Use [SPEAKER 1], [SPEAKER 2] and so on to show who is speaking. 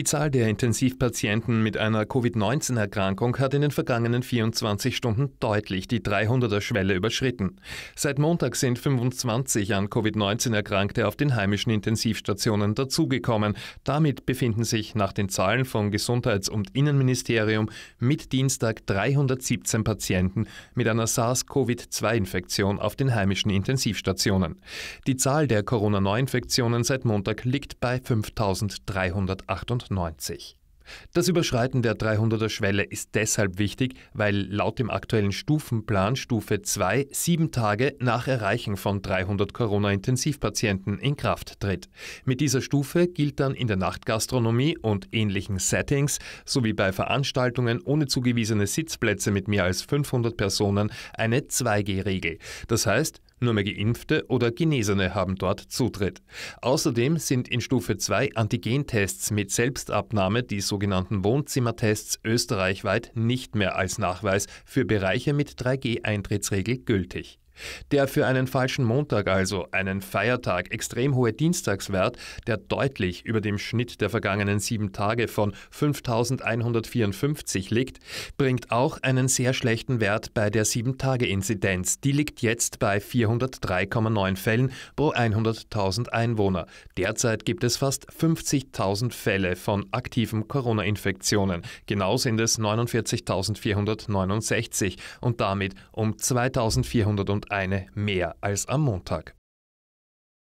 [SPEAKER 1] Die Zahl der Intensivpatienten mit einer Covid-19-Erkrankung hat in den vergangenen 24 Stunden deutlich die 300er-Schwelle überschritten. Seit Montag sind 25 an Covid-19-Erkrankte auf den heimischen Intensivstationen dazugekommen. Damit befinden sich nach den Zahlen vom Gesundheits- und Innenministerium mit Dienstag 317 Patienten mit einer SARS-CoV-2-Infektion auf den heimischen Intensivstationen. Die Zahl der Corona-Neuinfektionen seit Montag liegt bei 5328. 190. Das Überschreiten der 300er Schwelle ist deshalb wichtig, weil laut dem aktuellen Stufenplan Stufe 2 sieben Tage nach Erreichen von 300 Corona-Intensivpatienten in Kraft tritt. Mit dieser Stufe gilt dann in der Nachtgastronomie und ähnlichen Settings sowie bei Veranstaltungen ohne zugewiesene Sitzplätze mit mehr als 500 Personen eine 2G-Regel. Das heißt, nur mehr Geimpfte oder Genesene haben dort Zutritt. Außerdem sind in Stufe 2 Antigentests mit Selbstabnahme, die sogenannten Wohnzimmertests, österreichweit nicht mehr als Nachweis für Bereiche mit 3G-Eintrittsregel gültig. Der für einen falschen Montag, also einen Feiertag, extrem hohe Dienstagswert, der deutlich über dem Schnitt der vergangenen sieben Tage von 5154 liegt, bringt auch einen sehr schlechten Wert bei der Sieben-Tage-Inzidenz. Die liegt jetzt bei 403,9 Fällen pro 100.000 Einwohner. Derzeit gibt es fast 50.000 Fälle von aktiven Corona-Infektionen. Genau sind es 49.469 und damit um 2.400 eine mehr als am Montag.